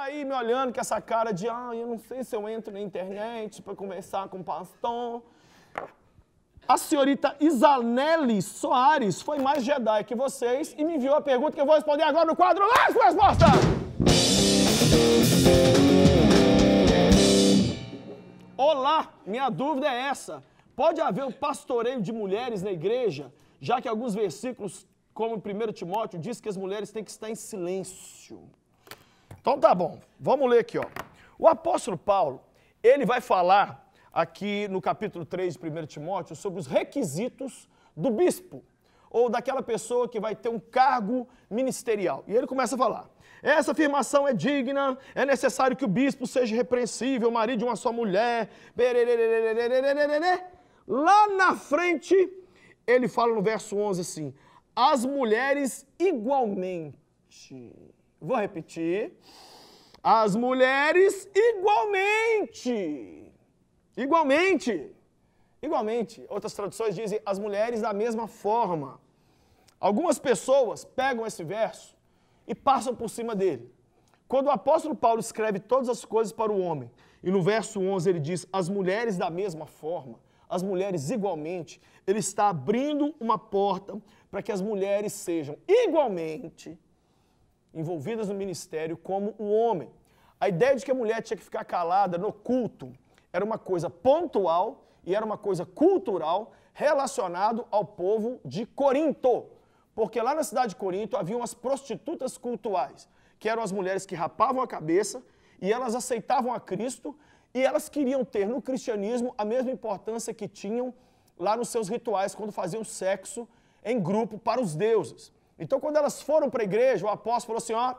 Tá aí me olhando com essa cara de, ah, eu não sei se eu entro na internet para conversar com o pastor. A senhorita Isanelli Soares foi mais Jedi que vocês e me enviou a pergunta que eu vou responder agora no quadro Las Respostas! Olá, minha dúvida é essa. Pode haver o um pastoreio de mulheres na igreja, já que alguns versículos, como 1 Timóteo, diz que as mulheres têm que estar em silêncio. Então tá bom, vamos ler aqui, ó. O apóstolo Paulo, ele vai falar aqui no capítulo 3 de 1 Timóteo sobre os requisitos do bispo ou daquela pessoa que vai ter um cargo ministerial. E ele começa a falar: essa afirmação é digna, é necessário que o bispo seja repreensível, marido de uma só mulher. Lá na frente, ele fala no verso 11 assim: as mulheres igualmente. Vou repetir. As mulheres igualmente. Igualmente. Igualmente. Outras traduções dizem as mulheres da mesma forma. Algumas pessoas pegam esse verso e passam por cima dele. Quando o apóstolo Paulo escreve todas as coisas para o homem, e no verso 11 ele diz: as mulheres da mesma forma, as mulheres igualmente, ele está abrindo uma porta para que as mulheres sejam igualmente envolvidas no ministério como o homem. A ideia de que a mulher tinha que ficar calada no culto era uma coisa pontual e era uma coisa cultural relacionado ao povo de Corinto. Porque lá na cidade de Corinto haviam as prostitutas cultuais, que eram as mulheres que rapavam a cabeça e elas aceitavam a Cristo e elas queriam ter no cristianismo a mesma importância que tinham lá nos seus rituais quando faziam sexo em grupo para os deuses. Então, quando elas foram para a igreja, o apóstolo falou assim: ó,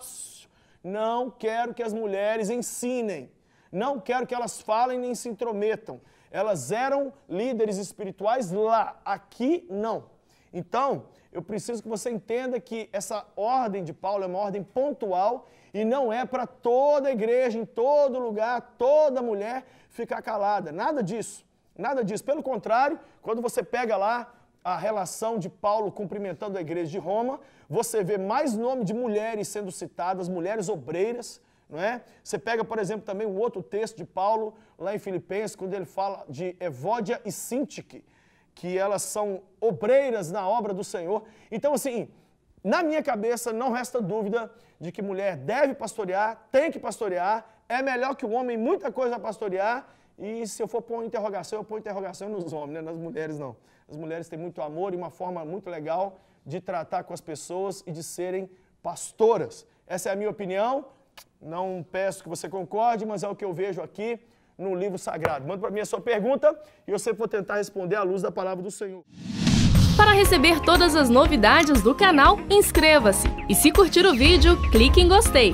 não quero que as mulheres ensinem, não quero que elas falem nem se intrometam. Elas eram líderes espirituais lá, aqui não. Então, eu preciso que você entenda que essa ordem de Paulo é uma ordem pontual e não é para toda igreja, em todo lugar, toda mulher ficar calada. Nada disso, nada disso. Pelo contrário, quando você pega lá a relação de Paulo cumprimentando a igreja de Roma, você vê mais nome de mulheres sendo citadas, mulheres obreiras, não é? Você pega, por exemplo, também o um outro texto de Paulo, lá em Filipenses, quando ele fala de Evódia e Sintique, que elas são obreiras na obra do Senhor. Então, assim, na minha cabeça não resta dúvida de que mulher deve pastorear, tem que pastorear, é melhor que o homem muita coisa a pastorear e se eu for pôr uma interrogação, eu ponho interrogação nos homens, né? nas mulheres não. As mulheres têm muito amor e uma forma muito legal de tratar com as pessoas e de serem pastoras. Essa é a minha opinião. Não peço que você concorde, mas é o que eu vejo aqui no livro sagrado. Manda para mim a sua pergunta e eu sempre vou tentar responder à luz da palavra do Senhor. Para receber todas as novidades do canal, inscreva-se. E se curtir o vídeo, clique em gostei.